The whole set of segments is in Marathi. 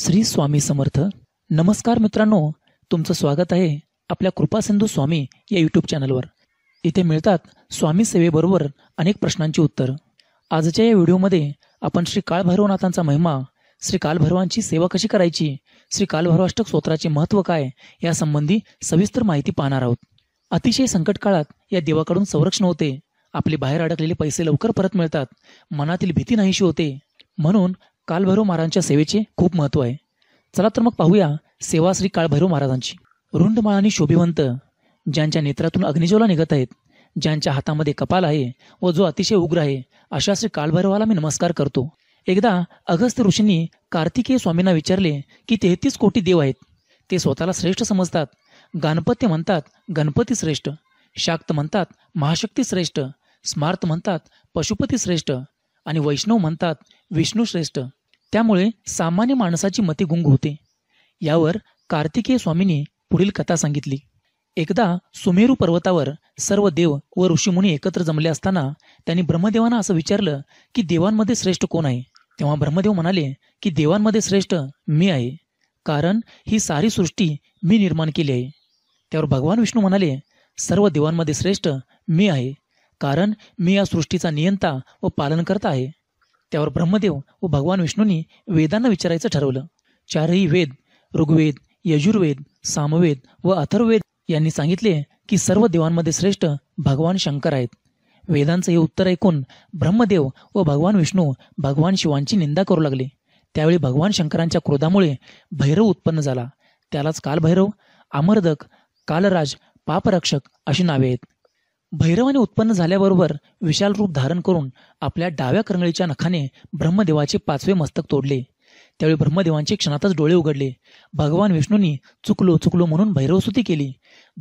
श्री स्वामी समर्थ नमस्कार मित्रांनो तुमचं स्वागत आहे आपल्या कृपासिंधू स्वामी या यूट्यूब चॅनलवर इथे मिळतात स्वामी सेवेबरोबर अनेक प्रश्नांची उत्तर आजच्या या व्हिडिओमध्ये आपण श्री काळभैरवनाथांचा महिमा श्री कालभैरवांची सेवा कशी करायची श्री कालभैरवाष्टक स्तोत्राचे महत्त्व काय यासंबंधी सविस्तर माहिती पाहणार आहोत अतिशय संकट काळात या देवाकडून संरक्षण होते आपले बाहेर अडकलेले पैसे लवकर परत मिळतात मनातील भीती नाहीशी होते म्हणून कालभैरव महाराजांच्या सेवेचे खूप महत्व आहे चला तर मग पाहूया सेवा श्री काळभैरव महाराजांची रुंडमाळाने शोभिवंत ज्यांच्या नेत्रातून अग्निजोला निघत आहेत ज्यांच्या हातामध्ये कपाल आहे व जो अतिशय उग्र आहे अशा श्री काळभैरवाला मी नमस्कार करतो एकदा अगस्त ऋषींनी कार्तिकेय स्वामींना विचारले की तेहतीस कोटी देव आहेत ते स्वतःला श्रेष्ठ समजतात गणपती म्हणतात गणपती श्रेष्ठ शाक्त म्हणतात महाशक्ती श्रेष्ठ स्मार्त म्हणतात पशुपती श्रेष्ठ आणि वैष्णव म्हणतात विष्णू श्रेष्ठ त्यामुळे सामान्य माणसाची मते गुंग होते यावर कार्तिकेय स्वामींनी पुढील कथा सांगितली एकदा सुमेरू पर्वतावर सर्व देव व ऋषीमुनी एकत्र जमले असताना त्यांनी ब्रह्मदेवांना असं विचारलं की देवांमध्ये श्रेष्ठ कोण आहे तेव्हा ब्रह्मदेव म्हणाले की देवांमध्ये श्रेष्ठ मी आहे कारण ही सारी सृष्टी मी निर्माण केली आहे त्यावर भगवान विष्णू म्हणाले सर्व देवांमध्ये श्रेष्ठ मी आहे कारण मी या सृष्टीचा नियंता व पालन करत आहे त्यावर ब्रह्मदेव व भगवान विष्णूंनी वेदांना विचारायचं ठरवलं चारही वेद ऋग्वेद यजुर्वेद सामवेद व अथर्ववेद यांनी सांगितले की सर्व देवांमध्ये श्रेष्ठ भगवान शंकर आहेत वेदांचं हे उत्तर ऐकून ब्रह्मदेव व भगवान विष्णू भगवान शिवांची निंदा करू लागले त्यावेळी भगवान शंकरांच्या क्रोधामुळे भैरव उत्पन्न झाला त्यालाच कालभैरव अमरदक कालराज पापरक्षक अशी नावे आहेत भैरवाने उत्पन्न झाल्याबरोबर विशाल रूप धारण करून आपल्या डाव्या करंगळीच्या नखाने ब्रह्मदेवाचे पाचवे मस्तक तोडले त्यावेळी ब्रह्मदेवांचे क्षणातच डोळे उघडले भगवान विष्णूंनी चुकलो चुकलो म्हणून भैरवस्तुती केली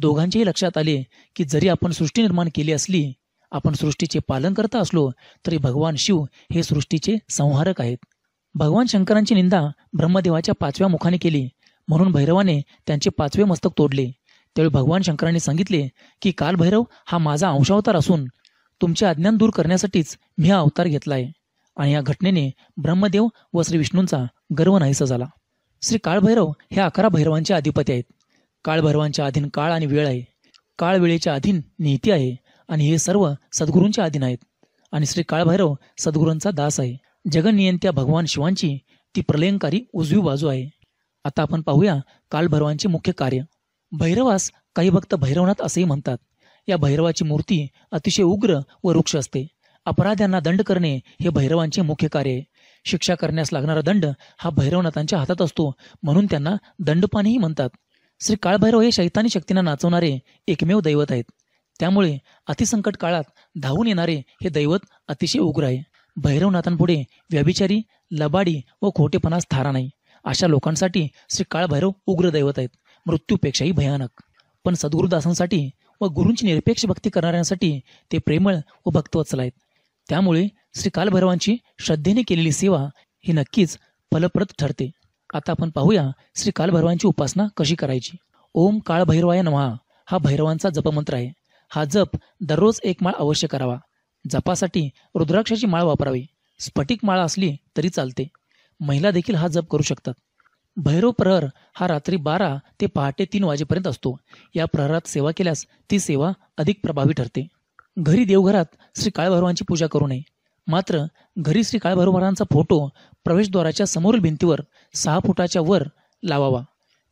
दोघांचेही लक्षात आले की जरी आपण सृष्टी निर्माण केली असली आपण सृष्टीचे पालन करता असलो तरी भगवान शिव हे सृष्टीचे संहारक आहेत भगवान शंकरांची निंदा ब्रह्मदेवाच्या पाचव्या मुखाने केली म्हणून भैरवाने त्यांचे पाचवे मस्तक तोडले त्यावेळी भगवान शंकरांनी सांगितले की कालभैरव हा माझा अंशावतार असून तुमचे अज्ञान दूर करण्यासाठीच मी हा अवतार घेतला आहे आणि या घटनेने ब्रह्मदेव व श्री विष्णूंचा गर्व नाहीसा झाला श्री काळभैरव हे अकरा भैरवांचे अधिपती आहेत काळभैरवांच्या अधीन काळ आणि वेळ आहे काळ वेळेच्या अधीन नीती आहे आणि हे सर्व सद्गुरूंच्या अधीन आहेत आणि श्री काळभैरव सद्गुरूंचा दास आहे जगनियंत्या भगवान शिवांची ती प्रलयंकारी उजवी बाजू आहे आता आपण पाहूया कालभैरवांचे मुख्य कार्य भैरवास काही भक्त भैरवनाथ असेही म्हणतात या भैरवाची मूर्ती अतिशय उग्र व रुक्ष असते अपराध्यांना दंड करणे हे भैरवांचे मुख्य कार्य आहे शिक्षा करण्यास लागणारा दंड हा भैरवनाथांच्या हातात असतो म्हणून त्यांना दंडपाणीही म्हणतात श्री काळभैरव हे शैतानी शक्तींना नाचवणारे एकमेव दैवत आहेत त्यामुळे अतिसंकट काळात धावून येणारे हे दैवत अतिशय उग्र आहे भैरवनाथांपुढे व्यभिचारी लबाडी व खोटेपणास थारा नाही अशा लोकांसाठी श्री काळभैरव उग्र दैवत आहेत मृत्यूपेक्षाही भयानक पण सद्गुरुदासांसाठी व गुरूंची निरपेक्ष भक्ती करणाऱ्यांसाठी ते प्रेमळ व भक्तवत्सल आहेत त्यामुळे श्री कालभैरवांची श्रद्धेने केलेली सेवा ही नक्कीच फलप्रद ठरते आता आपण पाहूया श्री कालभैरवांची उपासना कशी करायची ओम काळभैरवाय नमहा हा भैरवांचा जपमंत्र आहे हा जप दररोज एक माळ अवश्य करावा जपासाठी रुद्राक्षाची माळ वापरावी स्फटिक माळ असली तरी चालते महिला देखील हा जप करू शकतात भैरव प्रहर हा रात्री बारा ते पहाटे तीन वाजेपर्यंत असतो या प्रहरात सेवा केल्यास ती सेवा अधिक प्रभावी ठरते घरी देवघरात श्री काळभैरवांची पूजा करू नये मात्र घरी श्री काळभैरवांचा फोटो प्रवेशद्वाराच्या समोरील भिंतीवर सहा फुटाच्या वर लावावा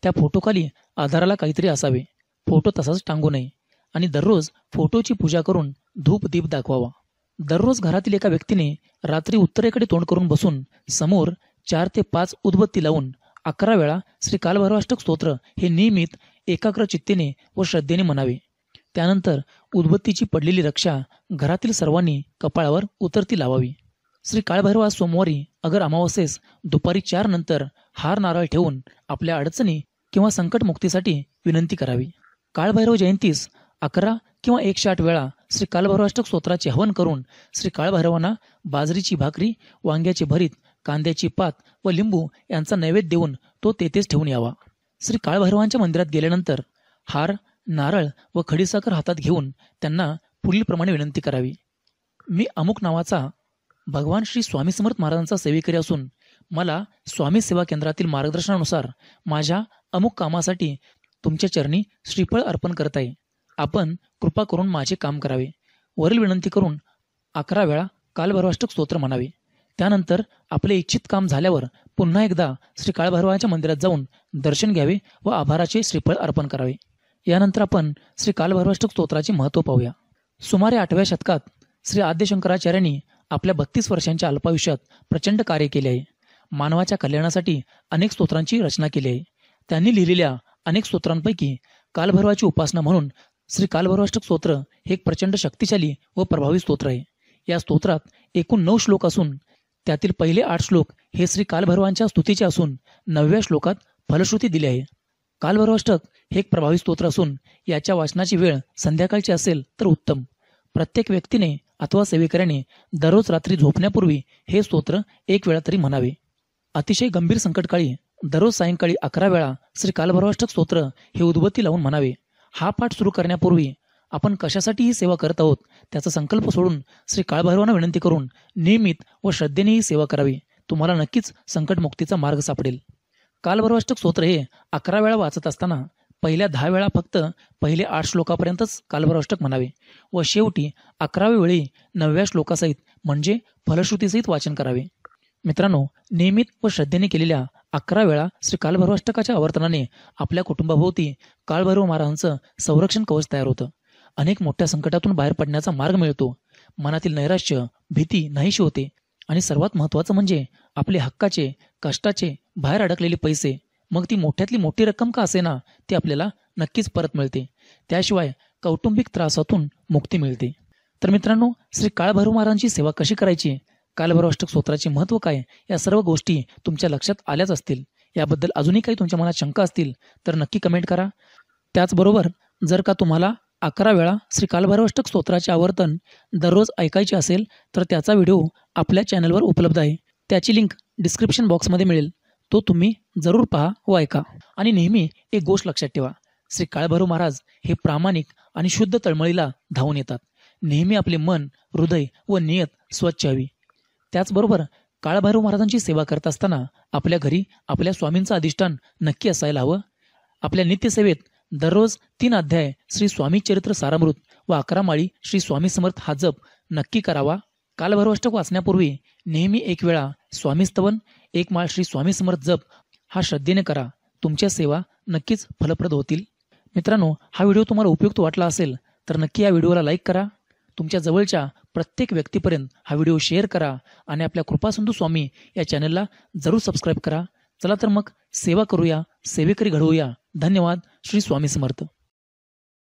त्या फोटोखाली आधाराला काहीतरी असावे फोटो तसाच टांगू नये आणि दररोज फोटोची पूजा करून धूप दीप दाखवावा दररोज घरातील एका व्यक्तीने रात्री उत्तरेकडे तोंड करून बसून समोर चार ते पाच उदबत्ती लावून अकरा वेळा श्री कालभैरवाष्टक स्तोत्र हे नियमित एकाग्र चित्तेने व श्रद्धेने म्हणावे त्यानंतर उदबत्तीची पडलेली रक्षा घरातील सर्वांनी कपाळावर उतरती लावावी श्री काळभैरवा सोमवारी अगर अमावस्येस दुपारी चार नंतर हार नारळ ठेवून आपल्या अडचणी किंवा संकटमुक्तीसाठी विनंती करावी काळभैरव जयंतीस अकरा किंवा एकशे आठ वेळा श्री कालभैरवाष्टक स्तोत्राचे हवन करून श्री काळभैरवांना बाजरीची भाकरी वांग्याचे भरीत कांद्याची पात व लिंबू यांचा नैवेद्य देऊन तो तेथेच ठेवून यावा श्री काळभैरवांच्या मंदिरात गेल्यानंतर हार नारळ व खडीसाखर हातात घेऊन त्यांना पुढीलप्रमाणे विनंती करावी मी अमुक नावाचा भगवान श्री स्वामी समर्थ महाराजांचा सेवेकरी असून मला स्वामी सेवा केंद्रातील मार्गदर्शनानुसार माझ्या अमुक कामासाठी तुमच्या चरणी श्रीफळ अर्पण करत आहे आपण कृपा करून माझे काम करावे वरील विनंती करून अकरा वेळा कालभरवाष्टक स्तोत्र म्हणावे त्यानंतर आपले इच्छित काम झाल्यावर पुन्हा एकदा श्री काळभैरवाच्या मंदिरात जाऊन दर्शन घ्यावे व आभाराचे श्रीफळ अर्पण करावे यानंतर आपण श्री कालभैरवाष्टक स्तोत्राचे महत्व पाहूया सुमारे आठव्या शतकात श्री आद्यशंकराचार्यांनी आपल्या बत्तीस वर्षांच्या अल्पायुष्यात प्रचंड कार्य केले आहे मानवाच्या कल्याणासाठी अनेक स्तोत्रांची रचना केली आहे त्यांनी लिहिलेल्या अनेक स्तोत्रांपैकी कालभैरवाची उपासना म्हणून श्री कालभैरवाष्टक स्तोत्र हे एक प्रचंड शक्तिशाली व प्रभावी स्तोत्र आहे या स्तोत्रात एकूण नऊ श्लोक असून त्यातील पहिले आठ श्लोक हे श्री कालभैरवांच्या स्तुतीचे असून नवव्या श्लोकात फलश्रुती दिली आहे कालभैरवाष्टक हे एक प्रभावी स्तोत्र असून याच्या वाचनाची वेळ संध्याकाळची असेल तर उत्तम प्रत्येक व्यक्तीने अथवा सेवेकऱ्याने दररोज रात्री झोपण्यापूर्वी हे स्तोत्र एक वेळा तरी म्हणावे अतिशय गंभीर संकटकाळी दररोज सायंकाळी अकरा वेळा श्री कालभैरवाष्टक स्तोत्र हे उद्बत्ती लावून म्हणावे हा पाठ सुरू करण्यापूर्वी आपण कशासाठी ही सेवा करत आहोत त्याचा संकल्प सोडून श्री काळभैरवांना विनंती करून नियमित व श्रद्धेने ही सेवा करावी तुम्हाला नक्कीच संकटमुक्तीचा मार्ग सापडेल कालभैरवाष्टक स्तोत्र हे अकरा वेळा वाचत असताना पहिल्या दहा वेळा फक्त पहिले आठ श्लोकापर्यंतच कालभैरवाष्टक म्हणावे व शेवटी अकराव्या वेळी नवव्या श्लोकासहित म्हणजे फलश्रुतीसहित वाचन करावे मित्रांनो नियमित व श्रद्धेने केलेल्या अकरा वेळा श्री कालभैरवाष्टकाच्या आवर्तनाने आपल्या कुटुंबाभोवती कालभैरव महाराजांचं संरक्षण कवच तयार होतं अनेक मोठ्या संकटातून बाहेर पडण्याचा मार्ग मिळतो मनातील नैराश्य भीती नाहीशी होते आणि सर्वात महत्त्वाचं म्हणजे आपले हक्काचे कष्टाचे बाहेर अडकलेले पैसे मग ती मोठ्यातली मोठी रक्कम का असेना ती आपल्याला नक्कीच परत मिळते त्याशिवाय कौटुंबिक त्रासातून मुक्ती मिळते तर मित्रांनो श्री काळभैरव महाराजांची सेवा कशी करायची कालभैरवाष्टक स्तोत्राचे महत्त्व काय या सर्व गोष्टी तुमच्या लक्षात आल्याच असतील याबद्दल अजूनही काही तुमच्या मनात शंका असतील तर नक्की कमेंट करा त्याचबरोबर जर का तुम्हाला अकरा वेळा श्री कालभारवष्टक स्तोत्राचे आवर्तन दररोज ऐकायचे असेल तर त्याचा व्हिडिओ आपल्या चॅनलवर उपलब्ध आहे त्याची लिंक डिस्क्रिप्शन बॉक्समध्ये मिळेल तो तुम्ही जरूर पहा व ऐका आणि नेहमी एक गोष्ट लक्षात ठेवा श्री काळभैरव महाराज हे प्रामाणिक आणि शुद्ध तळमळीला धावून येतात नेहमी आपले मन हृदय व नियत स्वच्छ हवी त्याचबरोबर काळभैरव महाराजांची सेवा करत असताना आपल्या घरी आपल्या स्वामींचं अधिष्ठान नक्की असायला हवं आपल्या नित्यसेवेत दररोज तीन अध्याय श्री स्वामी चरित्र सारामृत व अकरा माळी श्री स्वामी समर्थ हा जप नक्की करावा कालभरवष्टक वाचण्यापूर्वी नेहमी एक वेळा स्वामी स्तवन एक माळ श्री स्वामी समर्थ जप हा श्रद्धेने करा तुमच्या सेवा नक्कीच फलप्रद होतील मित्रांनो हा व्हिडिओ तुम्हाला उपयुक्त वाटला असेल तर नक्की या व्हिडिओला लाईक करा तुमच्या जवळच्या प्रत्येक व्यक्तीपर्यंत हा व्हिडिओ शेअर करा आणि आपल्या कृपासंधू स्वामी या चॅनलला जरूर सबस्क्राईब करा चला तर मग सेवा करूया सेवेकरी घडवूया धन्यवाद श्री स्वामी समर्थ